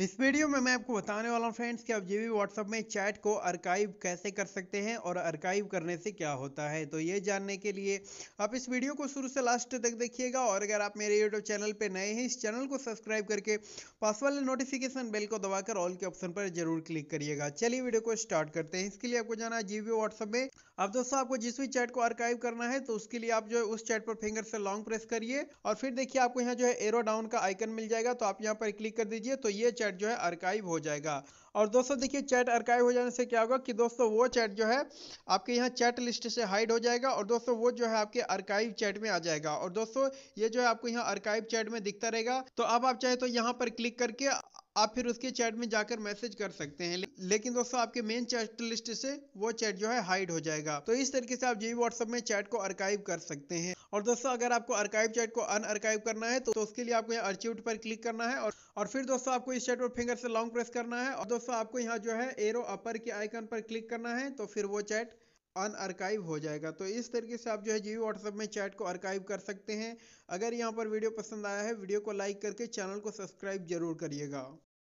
इस वीडियो में मैं आपको बताने वाला हूँ फ्रेंड्स कि आप जी व्हाट्सअप में चैट को अर्काइव कैसे कर सकते हैं और अर्काइव करने से क्या होता है तो ये जानने के लिए आप इस वीडियो को शुरू से लास्ट तक देखिएगा और अगर आप मेरे यूट्यूब चैनल पर नए हैं इस चैनल को सब्सक्राइब करके पास वाले नोटिफिकेशन बेल को दबाकर ऑल के ऑप्शन पर जरूर क्लिक करिएगा चलिए वीडियो को स्टार्ट करते हैं इसके लिए आपको जाना है जी व्हाट्सअप में अब दोस्तों आपको जिस भी चैट को अर्काइव करना है तो उसके लिए आप जो है उस चैट पर फिंगर से लॉन्ग प्रेस करिए और फिर देखिए आपको यहाँ जो है एरो डाउन का आइकन मिल जाएगा तो आप यहाँ पर क्लिक कर दीजिए तो ये चैट चैट जो है अर्काइव हो जाएगा और दोस्तों देखिए चैट अर्काइव हो जाने से क्या होगा कि दोस्तों वो चैट जो है आपके यहाँ चैट लिस्ट से हाइड हो जाएगा और दोस्तों वो जो है आपके अर्काइव चैट में आ जाएगा और दोस्तों ये जो है आपको यहाँ अर्काइव चैट में दिखता रहेगा तो अब आप चाहे तो यहाँ पर क्लिक करके आप फिर उसके चैट में जाकर मैसेज कर सकते हैं लेकिन दोस्तों आपके मेन चैट लिस्ट से वो चैट जो है हाइड हो जाएगा तो इस तरीके से आप जी व्हाट्सएप में चैट को अर्काइव कर सकते हैं और दोस्तों अगर आपको अर्काइव चैट को अन अर्काइव करना है तो, तो, उसके लिए आपको यहाँ अर्चिव पर क्लिक करना है और और फिर दोस्तों आपको इस चैट पर फिंगर से लॉन्ग प्रेस करना है और दोस्तों आपको यहाँ जो है एरो अपर के आइकन पर क्लिक करना है तो फिर वो चैट अनअर्काइव हो जाएगा तो इस तरीके से आप जो है जी व्हाट्सएप में चैट को अर्काइव कर सकते हैं अगर यहाँ पर वीडियो पसंद आया है वीडियो को लाइक करके चैनल को सब्सक्राइब जरूर करिएगा